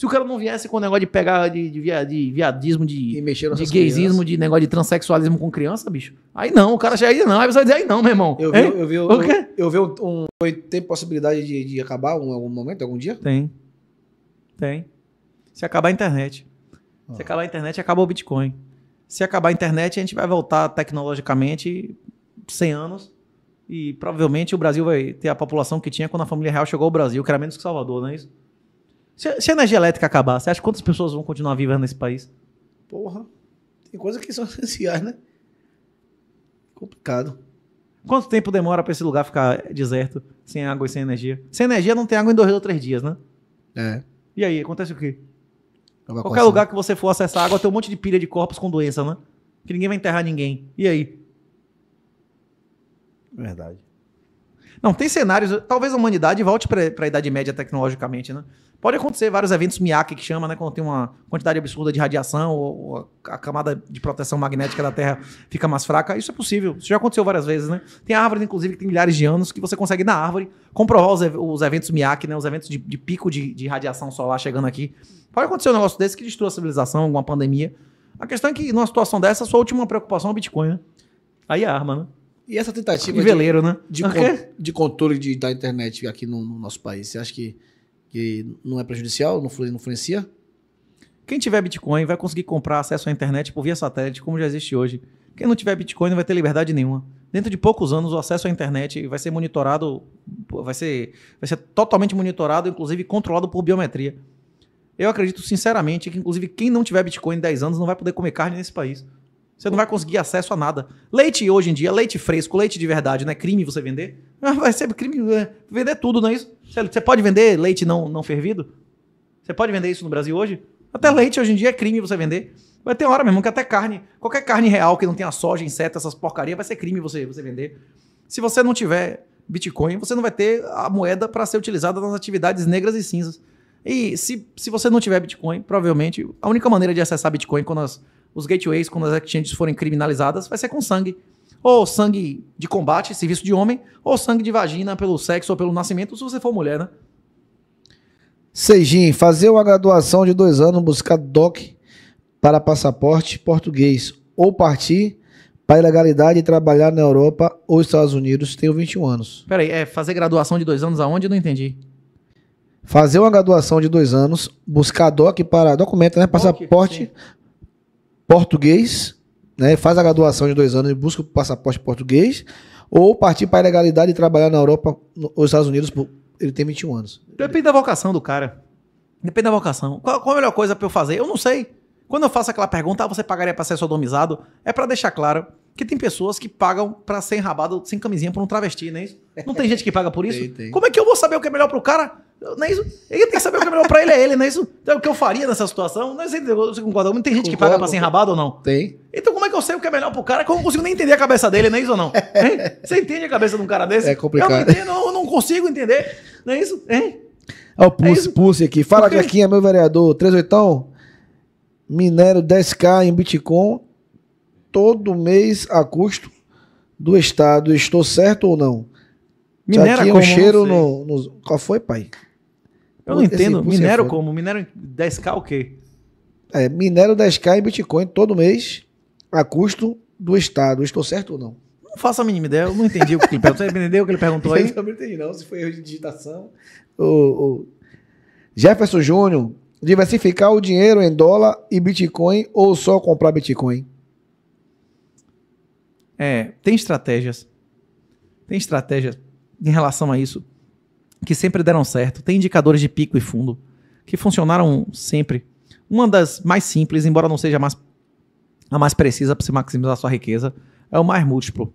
Se o cara não viesse com o negócio de pegar de, de, via, de viadismo, de, de gaysismo, de negócio de transexualismo com criança, bicho. Aí não, o cara já aí não. Aí você vai dizer aí não, meu irmão. Eu vi, eu vi, eu, o quê? Eu, eu vi um, um, Tem possibilidade de, de acabar em um, algum momento, algum dia? Tem. Tem. Se acabar a internet. Se ah. acabar a internet, acabou o Bitcoin. Se acabar a internet, a gente vai voltar tecnologicamente 100 anos. E provavelmente o Brasil vai ter a população que tinha quando a família real chegou ao Brasil, que era menos que Salvador, não é isso? Se, se a energia elétrica acabar, você acha quantas pessoas vão continuar vivas nesse país? Porra. Tem coisas que são essenciais, né? Complicado. Quanto tempo demora para esse lugar ficar deserto, sem água e sem energia? Sem energia não tem água em dois ou três dias, né? É. E aí, acontece o quê? Qualquer coisa. lugar que você for acessar água tem um monte de pilha de corpos com doença, né? Que ninguém vai enterrar ninguém. E aí? Verdade. Não, tem cenários. Talvez a humanidade volte para a Idade Média tecnologicamente, né? Pode acontecer vários eventos MIAC que chama, né? Quando tem uma quantidade absurda de radiação ou, ou a, a camada de proteção magnética da Terra fica mais fraca. Isso é possível. Isso já aconteceu várias vezes, né? Tem árvores, inclusive, que tem milhares de anos que você consegue, na árvore, comprovar os, os eventos MIAC, né? Os eventos de, de pico de, de, radiação solar chegando aqui. Pode acontecer um negócio desse que destrua a civilização, alguma pandemia. A questão é que, numa situação dessa, a sua última preocupação é o Bitcoin, né? Aí a é arma, né? E essa tentativa Veleiro, de, né? de, con de controle de, da internet aqui no, no, nosso país, você acha que, que não é prejudicial, não influencia? Quem tiver Bitcoin vai conseguir comprar acesso à internet por via satélite, como já existe hoje. Quem não tiver Bitcoin não vai ter liberdade nenhuma. Dentro de poucos anos, o acesso à internet vai ser monitorado, vai ser, vai ser totalmente monitorado, inclusive controlado por biometria. Eu acredito sinceramente que, inclusive, quem não tiver Bitcoin em 10 anos não vai poder comer carne nesse país. Você não vai conseguir acesso a nada. Leite hoje em dia, leite fresco, leite de verdade, não é crime você vender? Ah, vai ser crime é, vender tudo, não é isso? Você, você pode vender leite não, não fervido? Você pode vender isso no Brasil hoje? Até leite hoje em dia é crime você vender. Vai ter hora mesmo que até carne, qualquer carne real que não tenha soja, inseto, essas porcarias, vai ser crime você, você vender. Se você não tiver Bitcoin, você não vai ter a moeda para ser utilizada nas atividades negras e cinzas. E se, se você não tiver Bitcoin, provavelmente a única maneira de acessar Bitcoin quando as os gateways, quando as exchanges forem criminalizadas, vai ser com sangue. Ou sangue de combate, serviço de homem, ou sangue de vagina pelo sexo ou pelo nascimento, se você for mulher, né? Seijin, fazer uma graduação de dois anos, buscar DOC para passaporte português ou partir para a ilegalidade e trabalhar na Europa ou Estados Unidos. Tenho 21 anos. Peraí, é fazer graduação de dois anos aonde? Eu não entendi. Fazer uma graduação de dois anos, buscar DOC para documento, né? Passaporte português, né, faz a graduação de dois anos e busca o passaporte português, ou partir para a ilegalidade e trabalhar na Europa no, ou Estados Unidos, por, ele tem 21 anos. Depende da vocação do cara. Depende da vocação. Qual, qual a melhor coisa para eu fazer? Eu não sei. Quando eu faço aquela pergunta, ah, você pagaria para ser sodomizado? É para deixar claro que tem pessoas que pagam para ser enrabado sem camisinha por um travesti, não é isso? Não tem gente que paga por isso? tem, tem. Como é que eu vou saber o que é melhor para o cara? Não é isso? Ele que saber o que é melhor pra ele é ele, não é isso? Então, é o que eu faria nessa situação? Não é sei se você concorda. Tem gente Concordo. que paga pra ser enrabado ou não? Tem. Então, como é que eu sei o que é melhor pro cara que eu não consigo nem entender a cabeça dele, não é isso ou não? Hein? Você entende a cabeça de um cara desse? É complicado. Eu não, entendo, eu não consigo entender, não é isso? Hein? é o Pulse, é Pulse aqui. Fala, Porque... Jaquinha, meu vereador. 38 Minério 10K em Bitcoin todo mês a custo do Estado. Estou certo ou não? Minério, Jaquinha, um cheiro no, no... Qual foi, pai? Eu não assim, entendo. Assim, minero como? Minero 10K o quê? É, minero 10K em Bitcoin todo mês a custo do Estado. Estou certo ou não? Não faço a mínima ideia. Eu não entendi o que ele perguntou. Você entendeu o que ele perguntou aí? Eu não entendi não. Se foi erro de digitação. O, o... Jefferson Júnior, diversificar o dinheiro em dólar e Bitcoin ou só comprar Bitcoin? É, tem estratégias. Tem estratégias em relação a isso que sempre deram certo, tem indicadores de pico e fundo que funcionaram sempre. Uma das mais simples, embora não seja a mais, a mais precisa para se maximizar sua riqueza, é o mais múltiplo.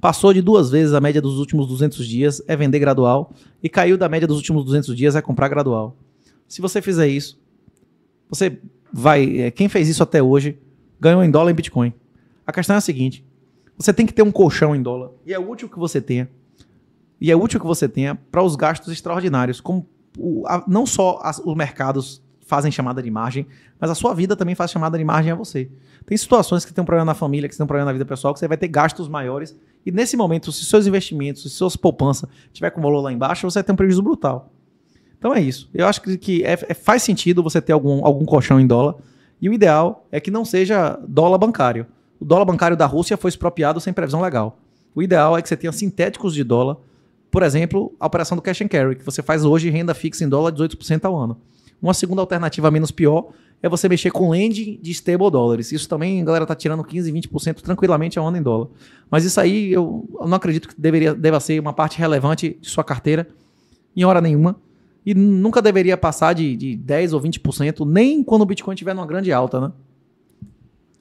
Passou de duas vezes a média dos últimos 200 dias, é vender gradual, e caiu da média dos últimos 200 dias, é comprar gradual. Se você fizer isso, você vai. É, quem fez isso até hoje ganhou em dólar em Bitcoin. A questão é a seguinte: você tem que ter um colchão em dólar, e é útil que você tenha e é útil que você tenha para os gastos extraordinários, como o, a, não só as, os mercados fazem chamada de margem, mas a sua vida também faz chamada de margem a você. Tem situações que tem um problema na família, que tem um problema na vida pessoal, que você vai ter gastos maiores. E nesse momento, se seus investimentos, se suas poupanças tiver com valor lá embaixo, você vai ter um prejuízo brutal. Então é isso. Eu acho que, que é, é, faz sentido você ter algum, algum colchão em dólar. E o ideal é que não seja dólar bancário. O dólar bancário da Rússia foi expropriado sem previsão legal. O ideal é que você tenha sintéticos de dólar por exemplo, a operação do cash and carry, que você faz hoje renda fixa em dólar 18% ao ano. Uma segunda alternativa menos pior é você mexer com lending de stable dólares. Isso também a galera tá tirando 15, 20% tranquilamente ao ano em dólar. Mas isso aí eu não acredito que deveria, deva ser uma parte relevante de sua carteira em hora nenhuma. E nunca deveria passar de, de 10 ou 20%, nem quando o Bitcoin tiver numa grande alta, né?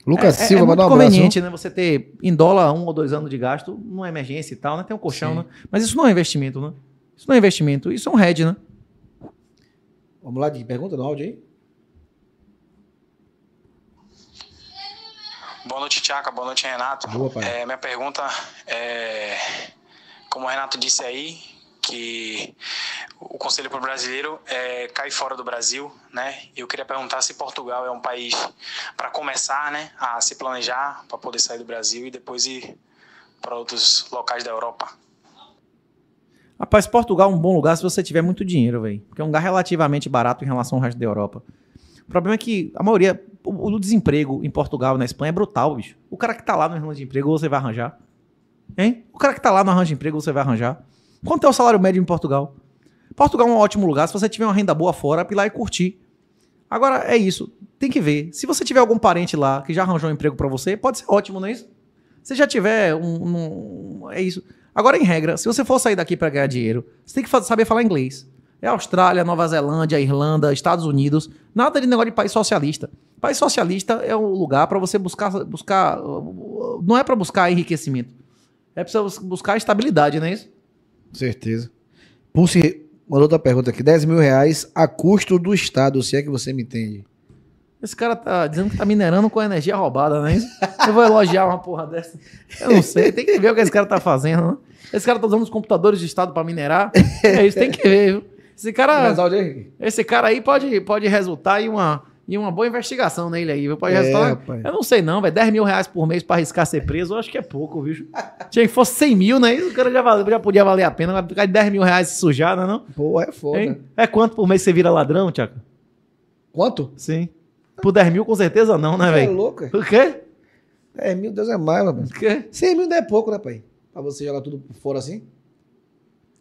Lucas é, é, Silva, é, é muito um conveniente, abraço. né? Você ter em dólar um ou dois anos de gasto numa é emergência e tal, né? Tem um colchão, Sim. né? Mas isso não é investimento, né? Isso não é investimento, isso é um hedge, né? Vamos lá de pergunta do áudio aí. Boa noite, Tiaca. Boa noite, Renato. Boa, é, minha pergunta é, como o Renato disse aí, que o conselho para o brasileiro é cair fora do Brasil, né? Eu queria perguntar se Portugal é um país para começar, né, a se planejar para poder sair do Brasil e depois ir para outros locais da Europa. Rapaz, Portugal é um bom lugar se você tiver muito dinheiro, velho. Porque é um lugar relativamente barato em relação ao resto da Europa. O problema é que a maioria, o, o desemprego em Portugal e na Espanha é brutal, bicho. O cara que tá lá no arranjo de emprego, você vai arranjar. Hein? O cara que tá lá no arranjo de emprego, você vai arranjar. Quanto é o salário médio em Portugal? Portugal é um ótimo lugar se você tiver uma renda boa fora, ir lá e curtir. Agora é isso, tem que ver. Se você tiver algum parente lá que já arranjou um emprego para você, pode ser ótimo, não é isso? Se já tiver um, um, é isso. Agora em regra, se você for sair daqui para ganhar dinheiro, você tem que saber falar inglês. É Austrália, Nova Zelândia, Irlanda, Estados Unidos, nada de negócio de país socialista. País socialista é um lugar para você buscar buscar não é para buscar enriquecimento. É para buscar estabilidade, não é isso? Certeza. Por se mandou outra pergunta aqui: 10 mil reais a custo do Estado, se é que você me entende. Esse cara tá dizendo que tá minerando com a energia roubada, né? Eu vou elogiar uma porra dessa. Eu não sei, tem que ver o que esse cara tá fazendo, né? Esse cara tá usando os computadores de Estado para minerar. É isso, tem que ver, viu? Esse cara. Esse cara aí pode, pode resultar em uma e uma boa investigação nele aí, viu? Pode é, Eu não sei, não, velho. 10 mil reais por mês pra arriscar ser preso, eu acho que é pouco, viu Tinha que fosse 100 mil, né? O cara já, valia, já podia valer a pena. Vai ficar de 10 mil reais sujado sujar, não é? Não? Pô, é foda. Hein? É quanto por mês você vira ladrão, Tiago? Quanto? Sim. Por 10 mil, com certeza não, né, é velho? É louco. O quê? 10 mil, Deus é mais, mano. O quê? 100 mil não é pouco, né, pai? Pra você jogar tudo fora assim?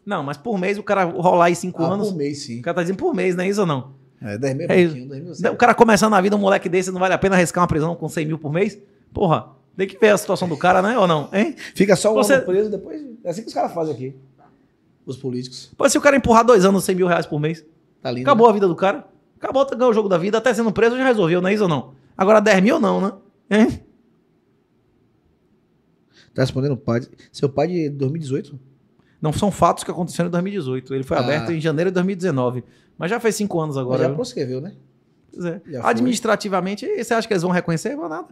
Não, mas por mês o cara rolar aí 5 ah, anos. Por mês, sim. O cara tá dizendo por mês, não é isso ou não? É, 10 mil é, é pouquinho, 10 mil O cara começando na vida, um moleque desse, não vale a pena arriscar uma prisão com 100 mil por mês? Porra, tem que ver a situação do cara, né? Ou não, hein? Fica só um Você... ano preso depois. É assim que os caras fazem aqui. Os políticos. Pô, se o cara empurrar dois anos 100 mil reais por mês, tá lindo, acabou né? a vida do cara. Acabou, tá, ganhou o jogo da vida. Até sendo preso já resolveu, não é isso ou não? Agora 10 mil não, né? Hein? Tá respondendo o pai. Seu pai de 2018? Não são fatos que aconteceram em 2018. Ele foi ah. aberto em janeiro de 2019. Mas já faz cinco anos agora. Mas já proscreveu, né? Pois é. Administrativamente, você acha que eles vão reconhecer? Vou nada.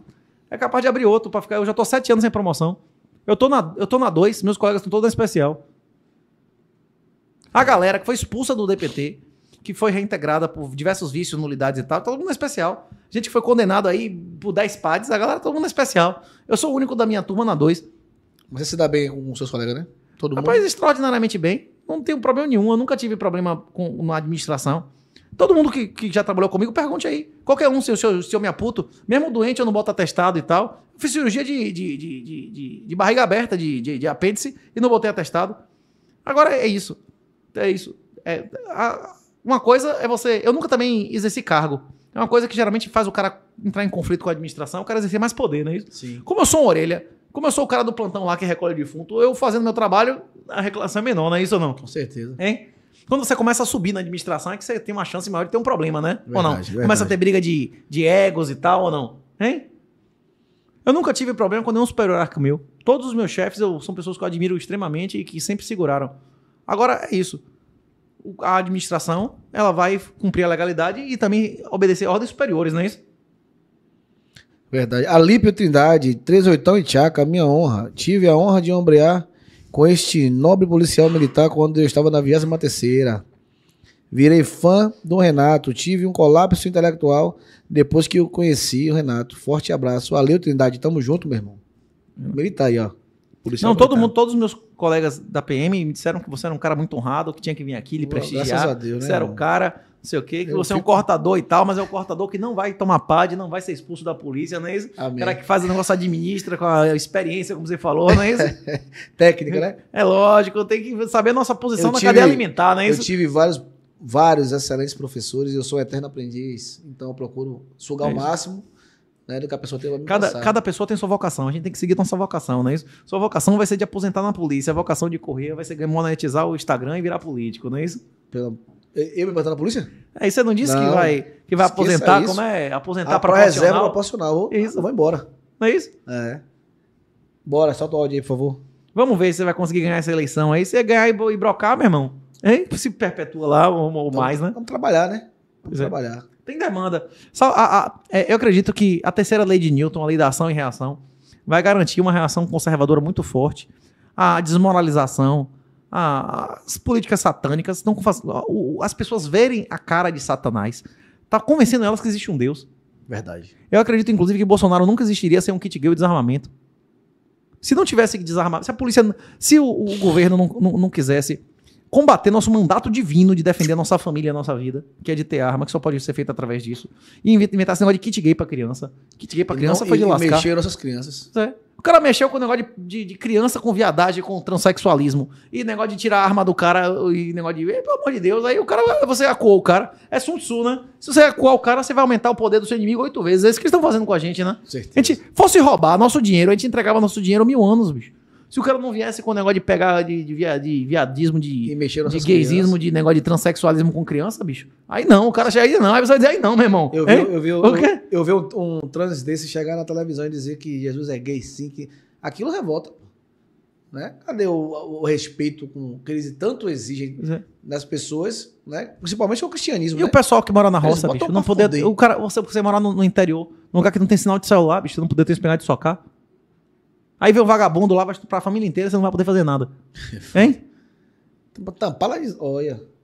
É capaz de abrir outro para ficar. Eu já tô sete anos sem promoção. Eu tô na, eu tô na dois, meus colegas estão todos na especial. A galera que foi expulsa do DPT, que foi reintegrada por diversos vícios, nulidades e tal, todo mundo na especial. Gente que foi condenado aí por 10 pades, a galera todo mundo na especial. Eu sou o único da minha turma na dois. Mas você se dá bem com os seus colegas, né? Todo Rapaz, mundo... extraordinariamente bem. Não tenho problema nenhum. Eu nunca tive problema com na administração. Todo mundo que, que já trabalhou comigo, pergunte aí. Qualquer um, se eu, se eu, me aputo, mesmo doente, eu não boto atestado e tal. fiz cirurgia de, de, de, de, de barriga aberta, de, de, de, apêndice, e não botei atestado. Agora é isso. É isso. É, a, uma coisa é você. Eu nunca também exerci cargo. É uma coisa que geralmente faz o cara entrar em conflito com a administração, o cara exercer mais poder, não é isso? Sim. Como eu sou um orelha, como eu sou o cara do plantão lá que recolhe defunto, eu fazendo meu trabalho, a reclamação é menor, não é isso ou não? Com certeza. Hein? Quando você começa a subir na administração, é que você tem uma chance maior de ter um problema, né? Verdade, ou não? Verdade. Começa a ter briga de, de egos e tal, ou não? Hein? Eu nunca tive problema com nenhum superior arco meu. Todos os meus chefes eu, são pessoas que eu admiro extremamente e que sempre seguraram. Agora é isso. A administração, ela vai cumprir a legalidade e também obedecer ordens superiores, não é isso? Verdade. Alípio Trindade, Oitão e Tchaca, minha honra. Tive a honra de ombrear com este nobre policial militar quando eu estava na 23 Virei fã do Renato. Tive um colapso intelectual depois que eu conheci o Renato. Forte abraço. Valeu, Trindade. Tamo junto, meu irmão. Militar tá aí, ó policial. Não, todo mundo, todos os meus colegas da PM me disseram que você era um cara muito honrado, que tinha que vir aqui lhe prestigiar. Graças a Deus, né? Você era o cara, não sei o quê, que eu você fico... é um cortador e tal, mas é um cortador que não vai tomar pad, não vai ser expulso da polícia, não é isso? Amém. O cara que faz o negócio administra com a experiência, como você falou, não é isso? Técnica, né? É lógico, tem que saber a nossa posição eu na tive, cadeia alimentar, não é isso? Eu tive vários vários excelentes professores, eu sou eterno aprendiz, então eu procuro sugar é o máximo né? Do que a pessoa tem cada, cada pessoa tem sua vocação, a gente tem que seguir nossa vocação, não é isso? Sua vocação vai ser de aposentar na polícia, a vocação de correr vai ser monetizar o Instagram e virar político, não é isso? Eu me botar na polícia? É, e você não disse não, que vai, que vai aposentar, isso. como é? Aposentar ah, para proporcional? reserva proporcional. Isso. Eu vou embora. Não é isso? É. Bora, solta o áudio aí, por favor. Vamos ver se você vai conseguir ganhar essa eleição aí. Se você ganhar e brocar, meu irmão, hein? se perpetua lá ou, ou então, mais, né? Vamos trabalhar, né? Pois é. Tem demanda. Só a, a, é, eu acredito que a terceira lei de Newton, a lei da ação e reação, vai garantir uma reação conservadora muito forte. A desmoralização, a, as políticas satânicas, estão as pessoas verem a cara de Satanás, tá convencendo elas que existe um Deus. Verdade. Eu acredito, inclusive, que Bolsonaro nunca existiria sem um kit gay e desarmamento. Se não tivesse que desarmar, se a polícia, se o, o governo não, não, não quisesse combater nosso mandato divino de defender nossa família, nossa vida, que é de ter arma, que só pode ser feita através disso. E inventar esse negócio de kit gay pra criança. Kit gay pra criança foi de lascar. mexeram essas crianças. É. O cara mexeu com o negócio de, de, de, criança com viadagem, com transexualismo. E negócio de tirar a arma do cara e negócio de. Pelo amor de Deus, aí o cara. Você acuou o cara. É Sun Tzu, né? Se você acuar o cara, você vai aumentar o poder do seu inimigo oito vezes. É isso que eles estão fazendo com a gente, né? Certeza. A gente fosse roubar nosso dinheiro, a gente entregava nosso dinheiro mil anos, bicho. Se o cara não viesse com o negócio de pegar de, de, via, de viadismo, de, de gaysismo, de negócio de transexualismo com criança, bicho. Aí não, o cara chega aí não, aí você vai dizer aí não, meu irmão. Eu vi, eu vi, eu, eu, eu vi um, um trans desse chegar na televisão e dizer que Jesus é gay sim, que aquilo revolta. Né? Cadê o, o respeito com que eles tanto exigem é. das pessoas, né? principalmente o cristianismo. E né? o pessoal que mora na roça, bicho, não poder, o cara, você, você morar no, no, interior, num lugar que não tem sinal de celular, bicho, não poder ter sinal de socar. Aí vem um vagabundo lá, vai estuprar a família inteira, você não vai poder fazer nada. É hein? Tampar lá Olha.